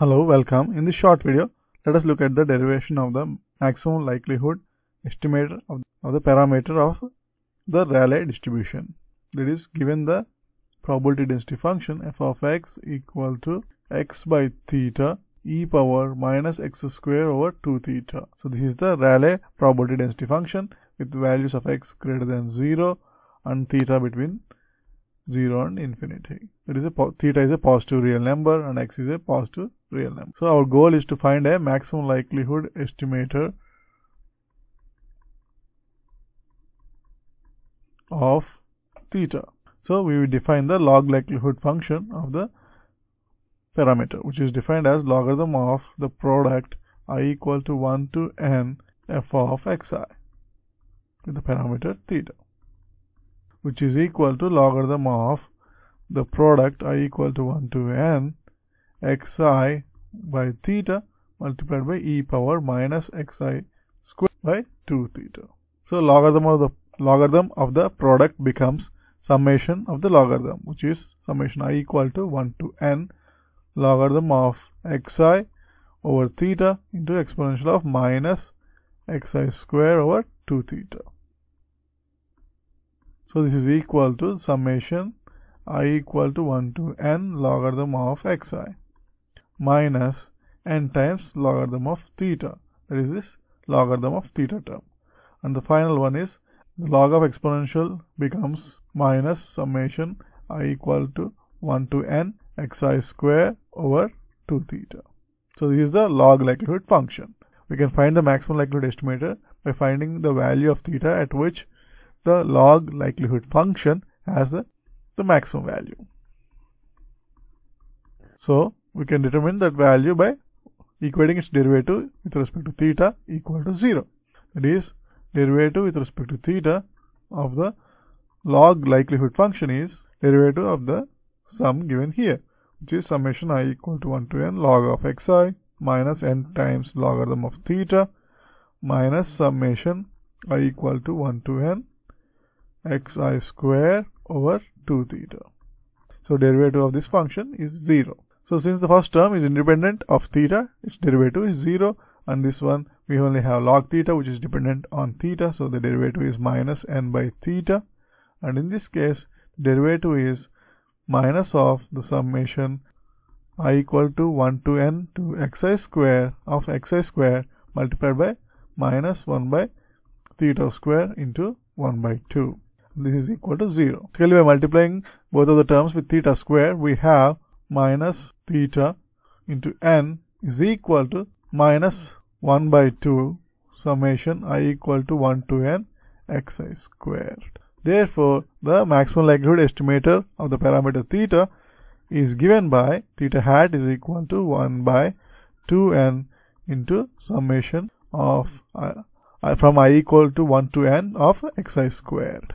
Hello, welcome. In this short video, let us look at the derivation of the maximum likelihood estimator of, the parameter of the Rayleigh distribution. That is given the probability density function f of x equal to x by theta e power minus x square over 2 theta. So this is the Rayleigh probability density function with values of x greater than 0 and theta between 0 and infinity. That is a theta is a positive real number and x is a positive real number. So our goal is to find a maximum likelihood estimator of theta. So we will define the log likelihood function of the parameter which is defined as logarithm of the product i equal to 1 to n f of xi with the parameter theta which is equal to logarithm of the product i equal to 1 to n xi by theta multiplied by e power minus xi square by 2 theta. So logarithm of the logarithm of the product becomes summation of the logarithm which is summation i equal to 1 to n logarithm of xi over theta into exponential of minus xi square over 2 theta. So this is equal to summation i equal to 1 to n logarithm of xi minus n times logarithm of theta that is this logarithm of theta term and the final one is the log of exponential becomes minus summation i equal to 1 to n xi square over 2 theta. So this is the log likelihood function. We can find the maximum likelihood estimator by finding the value of theta at which the log likelihood function as the, the maximum value. So we can determine that value by equating its derivative with respect to theta equal to 0. That is, derivative with respect to theta of the log likelihood function is derivative of the sum given here, which is summation i equal to 1 to n log of xi minus n times logarithm of theta minus summation i equal to 1 to n xi square over 2 theta. So derivative of this function is 0. So since the first term is independent of theta, its derivative is 0 and this one we only have log theta which is dependent on theta so the derivative is minus n by theta and in this case derivative is minus of the summation i equal to 1 to n to xi square of xi square multiplied by minus 1 by theta square into 1 by 2. This is equal to 0. Clearly, by multiplying both of the terms with theta square, we have minus theta into n is equal to minus 1 by 2 summation i equal to 1 to n xi squared. Therefore, the maximum likelihood estimator of the parameter theta is given by theta hat is equal to 1 by 2n into summation of uh, from i equal to 1 to n of xi squared.